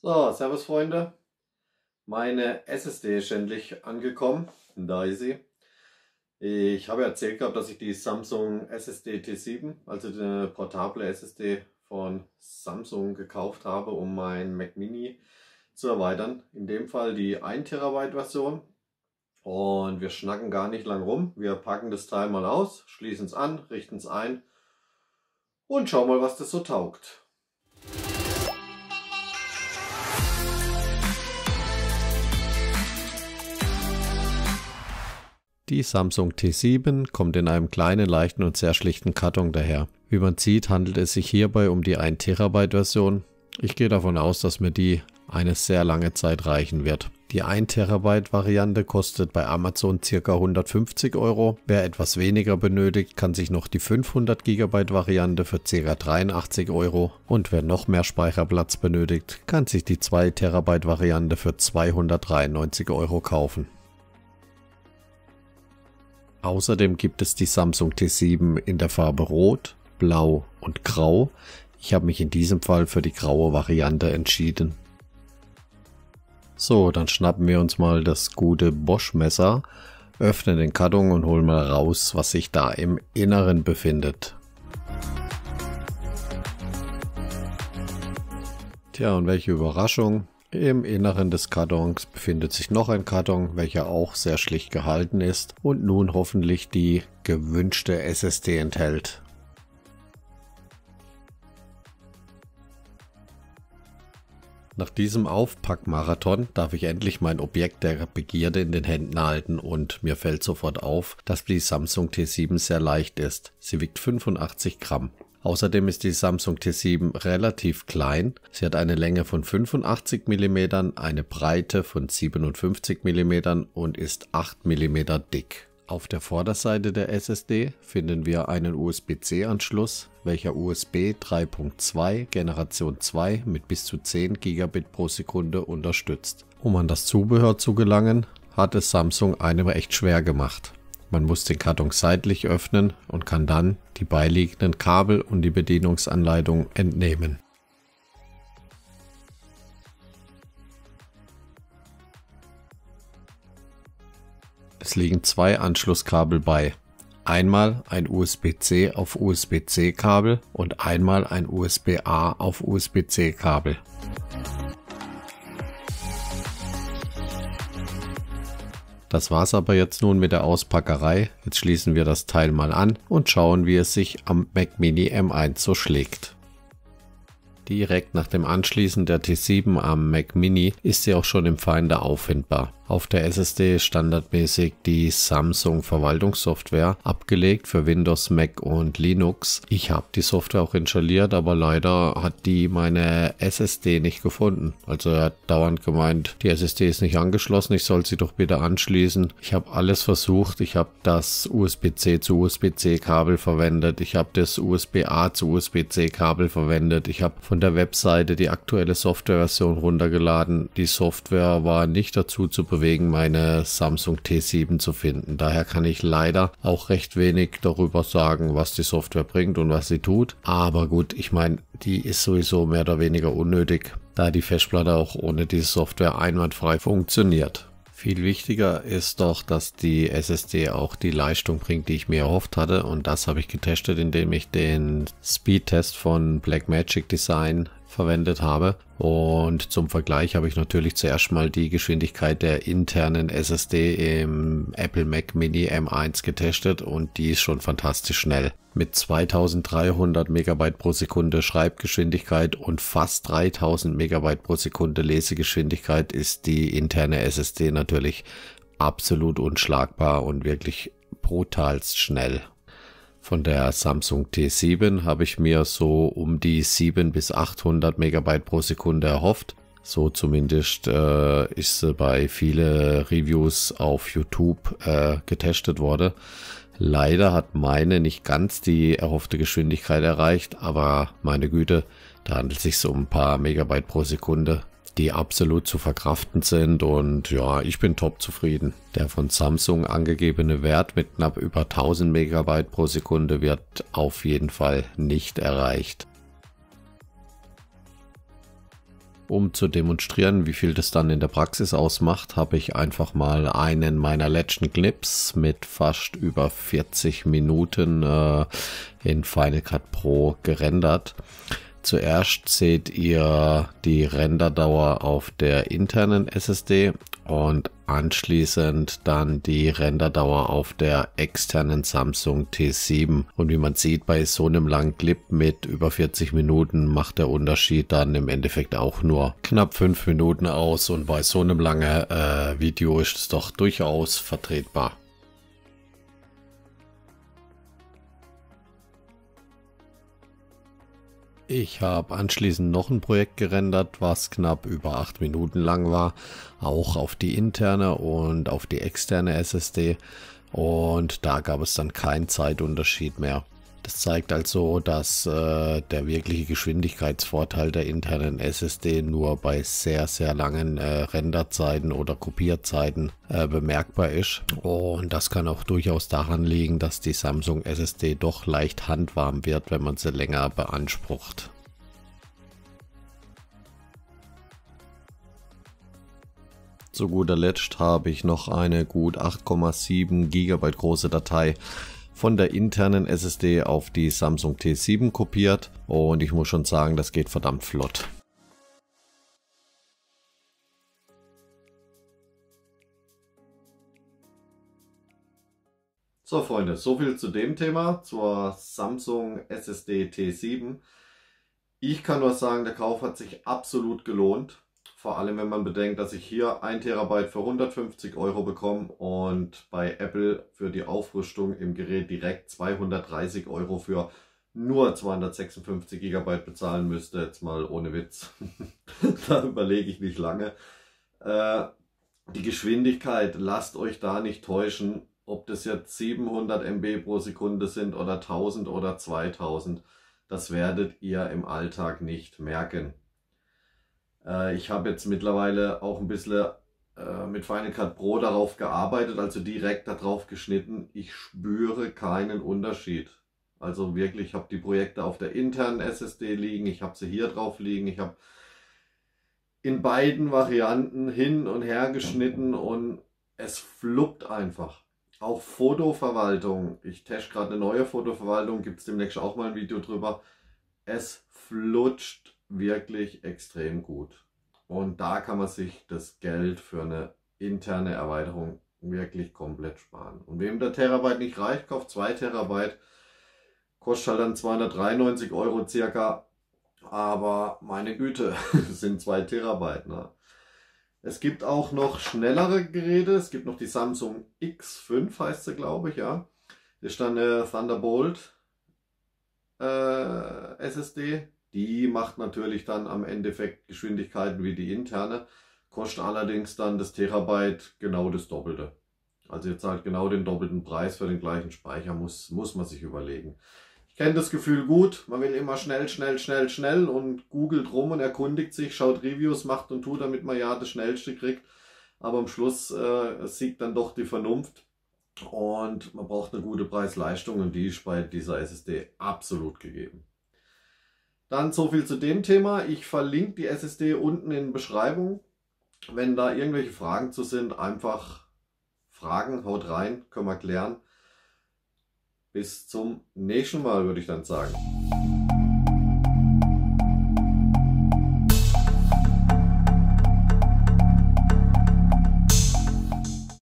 So, Servus Freunde. Meine SSD ist endlich angekommen. Da ist sie. Ich habe erzählt gehabt, dass ich die Samsung SSD T7, also die portable SSD von Samsung gekauft habe, um mein Mac Mini zu erweitern. In dem Fall die 1 TB Version. Und wir schnacken gar nicht lang rum. Wir packen das Teil mal aus, schließen es an, richten es ein und schauen mal, was das so taugt. Die Samsung T7 kommt in einem kleinen, leichten und sehr schlichten Karton daher. Wie man sieht, handelt es sich hierbei um die 1TB Version. Ich gehe davon aus, dass mir die eine sehr lange Zeit reichen wird. Die 1TB Variante kostet bei Amazon ca. 150 Euro. Wer etwas weniger benötigt, kann sich noch die 500GB Variante für ca. 83 Euro. Und wer noch mehr Speicherplatz benötigt, kann sich die 2TB Variante für 293 Euro kaufen. Außerdem gibt es die Samsung T7 in der Farbe Rot, Blau und Grau. Ich habe mich in diesem Fall für die graue Variante entschieden. So, dann schnappen wir uns mal das gute Bosch Messer, öffnen den Karton und holen mal raus, was sich da im Inneren befindet. Tja, und welche Überraschung. Im Inneren des Kartons befindet sich noch ein Karton, welcher auch sehr schlicht gehalten ist und nun hoffentlich die gewünschte SSD enthält. Nach diesem Aufpackmarathon darf ich endlich mein Objekt der Begierde in den Händen halten und mir fällt sofort auf, dass die Samsung T7 sehr leicht ist. Sie wiegt 85 Gramm. Außerdem ist die Samsung T7 relativ klein. Sie hat eine Länge von 85 mm, eine Breite von 57 mm und ist 8 mm dick. Auf der Vorderseite der SSD finden wir einen USB-C-Anschluss, welcher USB 3.2 Generation 2 mit bis zu 10 Gigabit pro Sekunde unterstützt. Um an das Zubehör zu gelangen, hat es Samsung einem recht schwer gemacht. Man muss den Karton seitlich öffnen und kann dann die beiliegenden Kabel und die Bedienungsanleitung entnehmen. Es liegen zwei Anschlusskabel bei. Einmal ein USB-C auf USB-C-Kabel und einmal ein USB-A auf USB-C-Kabel. Das war's aber jetzt nun mit der Auspackerei. Jetzt schließen wir das Teil mal an und schauen, wie es sich am Mac Mini M1 so schlägt. Direkt nach dem Anschließen der T7 am Mac Mini ist sie auch schon im Finder auffindbar. Auf der SSD ist standardmäßig die Samsung Verwaltungssoftware, abgelegt für Windows, Mac und Linux. Ich habe die Software auch installiert, aber leider hat die meine SSD nicht gefunden. Also er hat dauernd gemeint, die SSD ist nicht angeschlossen, ich soll sie doch bitte anschließen. Ich habe alles versucht, ich habe das USB-C zu USB-C-Kabel verwendet, ich habe das USB-A zu USB-C-Kabel verwendet, ich habe von von der Webseite die aktuelle Softwareversion runtergeladen. Die Software war nicht dazu zu bewegen, meine Samsung T7 zu finden. Daher kann ich leider auch recht wenig darüber sagen, was die Software bringt und was sie tut. Aber gut, ich meine, die ist sowieso mehr oder weniger unnötig, da die Festplatte auch ohne diese Software einwandfrei funktioniert. Viel wichtiger ist doch, dass die SSD auch die Leistung bringt, die ich mir erhofft hatte. Und das habe ich getestet, indem ich den Speedtest von Blackmagic Design verwendet habe. Und zum Vergleich habe ich natürlich zuerst mal die Geschwindigkeit der internen SSD im Apple Mac Mini M1 getestet und die ist schon fantastisch schnell. Mit 2300 Megabyte pro Sekunde Schreibgeschwindigkeit und fast 3000 Megabyte pro Sekunde Lesegeschwindigkeit ist die interne SSD natürlich absolut unschlagbar und wirklich brutalst schnell. Von der Samsung T7 habe ich mir so um die 7 bis 800 Megabyte pro Sekunde erhofft. So zumindest äh, ist sie bei vielen Reviews auf YouTube äh, getestet worden. Leider hat meine nicht ganz die erhoffte Geschwindigkeit erreicht, aber meine Güte, da handelt es sich so um ein paar Megabyte pro Sekunde die absolut zu verkraften sind und ja, ich bin top zufrieden. Der von Samsung angegebene Wert mit knapp über 1000 Megabyte pro Sekunde wird auf jeden Fall nicht erreicht. Um zu demonstrieren, wie viel das dann in der Praxis ausmacht, habe ich einfach mal einen meiner letzten Clips mit fast über 40 Minuten äh, in Final Cut Pro gerendert. Zuerst seht ihr die Renderdauer auf der internen SSD und anschließend dann die Renderdauer auf der externen Samsung T7. Und wie man sieht, bei so einem langen Clip mit über 40 Minuten macht der Unterschied dann im Endeffekt auch nur knapp 5 Minuten aus. Und bei so einem langen äh, Video ist es doch durchaus vertretbar. Ich habe anschließend noch ein Projekt gerendert, was knapp über 8 Minuten lang war, auch auf die interne und auf die externe SSD und da gab es dann keinen Zeitunterschied mehr. Das zeigt also, dass äh, der wirkliche Geschwindigkeitsvorteil der internen SSD nur bei sehr, sehr langen äh, Renderzeiten oder Kopierzeiten äh, bemerkbar ist. Und das kann auch durchaus daran liegen, dass die Samsung SSD doch leicht handwarm wird, wenn man sie länger beansprucht. Zu guter Letzt habe ich noch eine gut 8,7 GB große Datei von der internen SSD auf die Samsung T7 kopiert und ich muss schon sagen, das geht verdammt flott. So Freunde, soviel zu dem Thema, zur Samsung SSD T7. Ich kann nur sagen, der Kauf hat sich absolut gelohnt. Vor allem, wenn man bedenkt, dass ich hier 1 Terabyte für 150 Euro bekomme und bei Apple für die Aufrüstung im Gerät direkt 230 Euro für nur 256 GB bezahlen müsste. Jetzt mal ohne Witz. da überlege ich nicht lange. Äh, die Geschwindigkeit, lasst euch da nicht täuschen, ob das jetzt 700 MB pro Sekunde sind oder 1000 oder 2000. Das werdet ihr im Alltag nicht merken. Äh, ich habe jetzt mittlerweile auch ein bisschen äh, mit Final Cut Pro darauf gearbeitet, also direkt darauf geschnitten. Ich spüre keinen Unterschied. Also wirklich, ich habe die Projekte auf der internen SSD liegen, ich habe sie hier drauf liegen, ich habe in beiden Varianten hin und her geschnitten und es fluppt einfach. Auch Fotoverwaltung. Ich teste gerade eine neue Fotoverwaltung, gibt es demnächst auch mal ein Video drüber. Es flutscht wirklich extrem gut. Und da kann man sich das Geld für eine interne Erweiterung wirklich komplett sparen. Und wem der Terabyte nicht reicht, kauft 2 Terabyte. Kostet halt dann 293 Euro circa. Aber meine Güte, sind 2 Terabyte. Ne? Es gibt auch noch schnellere Geräte. Es gibt noch die Samsung X5 heißt sie, glaube ich, ja. Ist dann eine äh, Thunderbolt äh, SSD die macht natürlich dann am Endeffekt Geschwindigkeiten wie die interne, kostet allerdings dann das Terabyte genau das Doppelte. Also ihr zahlt genau den doppelten Preis für den gleichen Speicher, muss, muss man sich überlegen. Ich kenne das Gefühl gut, man will immer schnell, schnell, schnell, schnell und googelt rum und erkundigt sich, schaut Reviews, macht und tut, damit man ja das Schnellste kriegt. Aber am Schluss äh, siegt dann doch die Vernunft und man braucht eine gute Preis-Leistung und die ist bei dieser SSD absolut gegeben. Dann so viel zu dem Thema. Ich verlinke die SSD unten in der Beschreibung. Wenn da irgendwelche Fragen zu sind, einfach fragen, haut rein, können wir klären. Bis zum nächsten Mal, würde ich dann sagen.